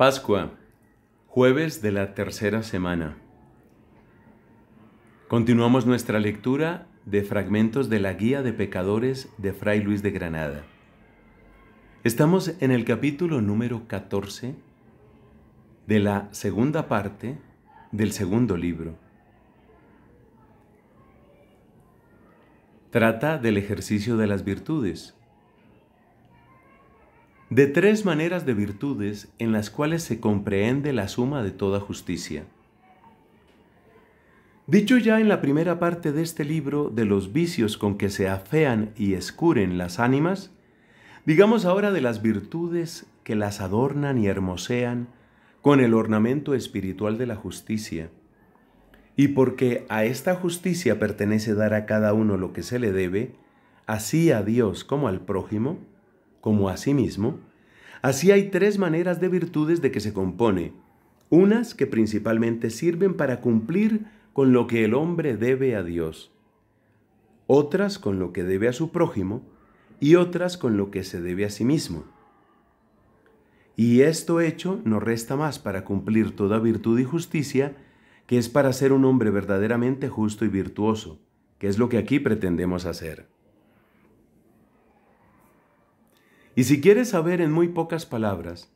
Pascua, jueves de la tercera semana. Continuamos nuestra lectura de fragmentos de la Guía de Pecadores de Fray Luis de Granada. Estamos en el capítulo número 14 de la segunda parte del segundo libro. Trata del ejercicio de las virtudes de tres maneras de virtudes en las cuales se comprende la suma de toda justicia. Dicho ya en la primera parte de este libro de los vicios con que se afean y escuren las ánimas, digamos ahora de las virtudes que las adornan y hermosean con el ornamento espiritual de la justicia. Y porque a esta justicia pertenece dar a cada uno lo que se le debe, así a Dios como al prójimo, como a sí mismo, así hay tres maneras de virtudes de que se compone, unas que principalmente sirven para cumplir con lo que el hombre debe a Dios, otras con lo que debe a su prójimo y otras con lo que se debe a sí mismo. Y esto hecho no resta más para cumplir toda virtud y justicia, que es para ser un hombre verdaderamente justo y virtuoso, que es lo que aquí pretendemos hacer. Y si quieres saber en muy pocas palabras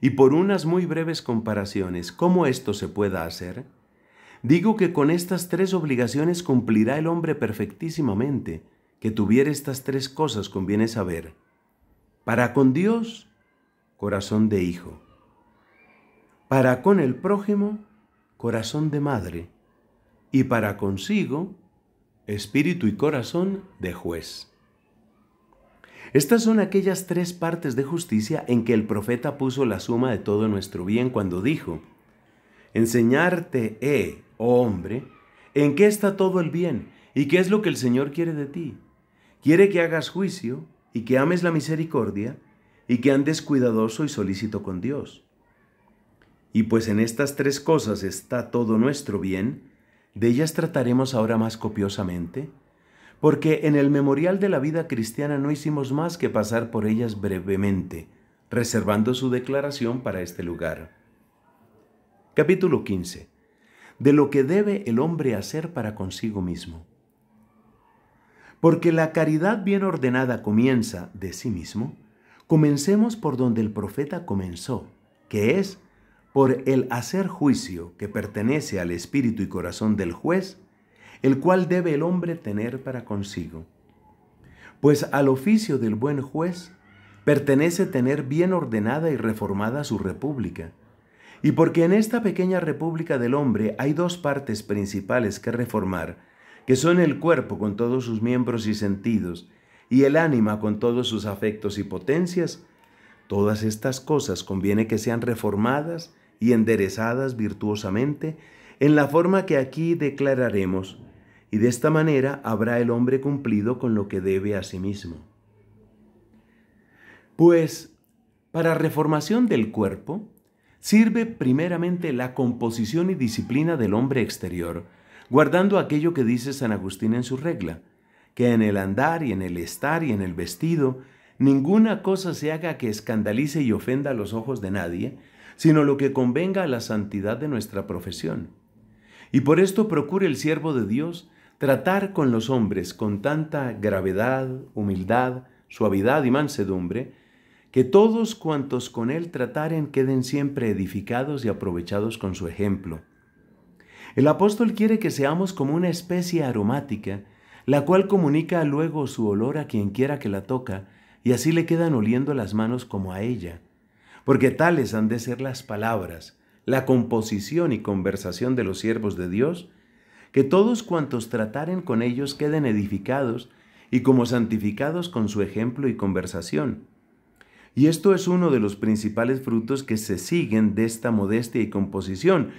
y por unas muy breves comparaciones cómo esto se pueda hacer, digo que con estas tres obligaciones cumplirá el hombre perfectísimamente, que tuviera estas tres cosas conviene saber. Para con Dios, corazón de hijo. Para con el prójimo, corazón de madre. Y para consigo, espíritu y corazón de juez. Estas son aquellas tres partes de justicia en que el profeta puso la suma de todo nuestro bien cuando dijo, Enseñarte he, eh, oh hombre, en qué está todo el bien y qué es lo que el Señor quiere de ti. Quiere que hagas juicio y que ames la misericordia y que andes cuidadoso y solícito con Dios. Y pues en estas tres cosas está todo nuestro bien, de ellas trataremos ahora más copiosamente porque en el memorial de la vida cristiana no hicimos más que pasar por ellas brevemente, reservando su declaración para este lugar. Capítulo 15. De lo que debe el hombre hacer para consigo mismo. Porque la caridad bien ordenada comienza de sí mismo, comencemos por donde el profeta comenzó, que es por el hacer juicio que pertenece al espíritu y corazón del juez el cual debe el hombre tener para consigo. Pues al oficio del buen juez pertenece tener bien ordenada y reformada su república. Y porque en esta pequeña república del hombre hay dos partes principales que reformar, que son el cuerpo con todos sus miembros y sentidos, y el ánima con todos sus afectos y potencias, todas estas cosas conviene que sean reformadas y enderezadas virtuosamente en la forma que aquí declararemos, y de esta manera habrá el hombre cumplido con lo que debe a sí mismo. Pues, para reformación del cuerpo, sirve primeramente la composición y disciplina del hombre exterior, guardando aquello que dice San Agustín en su regla, que en el andar y en el estar y en el vestido, ninguna cosa se haga que escandalice y ofenda a los ojos de nadie, sino lo que convenga a la santidad de nuestra profesión. Y por esto procure el siervo de Dios Tratar con los hombres con tanta gravedad, humildad, suavidad y mansedumbre, que todos cuantos con él trataren queden siempre edificados y aprovechados con su ejemplo. El apóstol quiere que seamos como una especie aromática, la cual comunica luego su olor a quien quiera que la toca, y así le quedan oliendo las manos como a ella. Porque tales han de ser las palabras, la composición y conversación de los siervos de Dios, que todos cuantos trataren con ellos queden edificados y como santificados con su ejemplo y conversación. Y esto es uno de los principales frutos que se siguen de esta modestia y composición,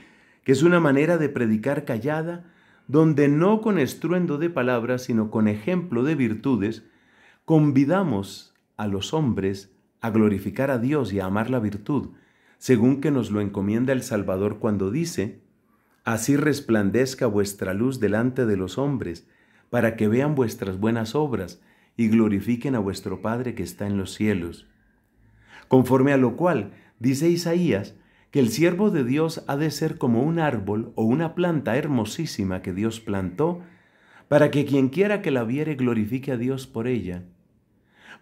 que es una manera de predicar callada, donde no con estruendo de palabras, sino con ejemplo de virtudes, convidamos a los hombres a glorificar a Dios y a amar la virtud, según que nos lo encomienda el Salvador cuando dice, Así resplandezca vuestra luz delante de los hombres, para que vean vuestras buenas obras y glorifiquen a vuestro Padre que está en los cielos. Conforme a lo cual, dice Isaías, que el siervo de Dios ha de ser como un árbol o una planta hermosísima que Dios plantó, para que quien quiera que la viere glorifique a Dios por ella.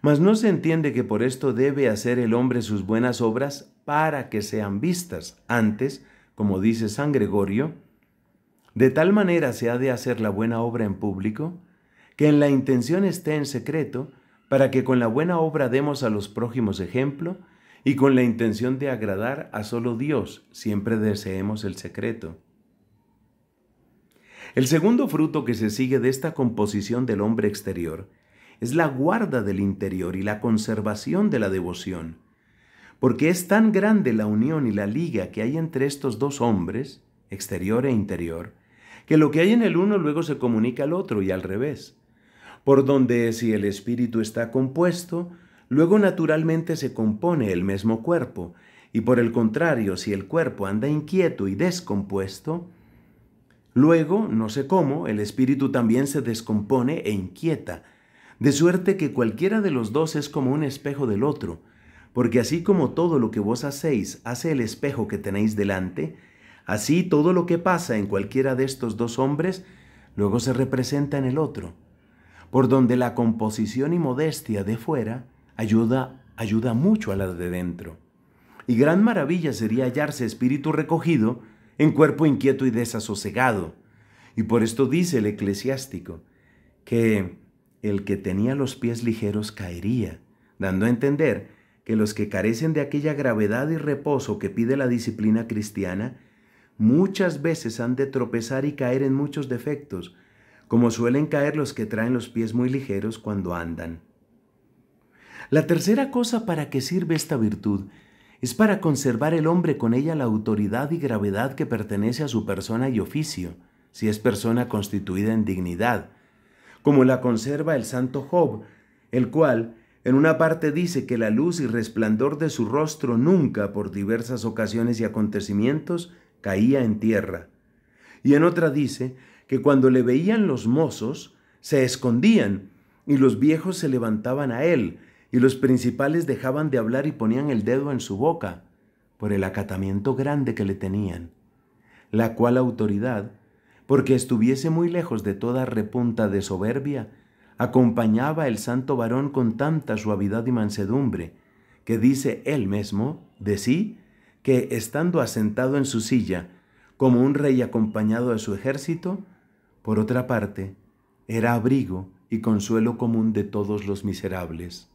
Mas no se entiende que por esto debe hacer el hombre sus buenas obras para que sean vistas, antes, como dice San Gregorio, de tal manera se ha de hacer la buena obra en público, que en la intención esté en secreto, para que con la buena obra demos a los prójimos ejemplo, y con la intención de agradar a solo Dios, siempre deseemos el secreto. El segundo fruto que se sigue de esta composición del hombre exterior es la guarda del interior y la conservación de la devoción, porque es tan grande la unión y la liga que hay entre estos dos hombres, exterior e interior, que lo que hay en el uno luego se comunica al otro y al revés, por donde si el espíritu está compuesto, luego naturalmente se compone el mismo cuerpo, y por el contrario, si el cuerpo anda inquieto y descompuesto, luego, no sé cómo, el espíritu también se descompone e inquieta, de suerte que cualquiera de los dos es como un espejo del otro, porque así como todo lo que vos hacéis hace el espejo que tenéis delante, así todo lo que pasa en cualquiera de estos dos hombres, luego se representa en el otro, por donde la composición y modestia de fuera ayuda, ayuda mucho a la de dentro. Y gran maravilla sería hallarse espíritu recogido en cuerpo inquieto y desasosegado. Y por esto dice el eclesiástico, que el que tenía los pies ligeros caería, dando a entender que los que carecen de aquella gravedad y reposo que pide la disciplina cristiana, muchas veces han de tropezar y caer en muchos defectos, como suelen caer los que traen los pies muy ligeros cuando andan. La tercera cosa para que sirve esta virtud es para conservar el hombre con ella la autoridad y gravedad que pertenece a su persona y oficio, si es persona constituida en dignidad, como la conserva el santo Job, el cual, en una parte dice que la luz y resplandor de su rostro nunca, por diversas ocasiones y acontecimientos, caía en tierra. Y en otra dice que cuando le veían los mozos, se escondían y los viejos se levantaban a él y los principales dejaban de hablar y ponían el dedo en su boca por el acatamiento grande que le tenían, la cual autoridad, porque estuviese muy lejos de toda repunta de soberbia, acompañaba el santo varón con tanta suavidad y mansedumbre, que dice él mismo de sí, que estando asentado en su silla, como un rey acompañado de su ejército, por otra parte, era abrigo y consuelo común de todos los miserables.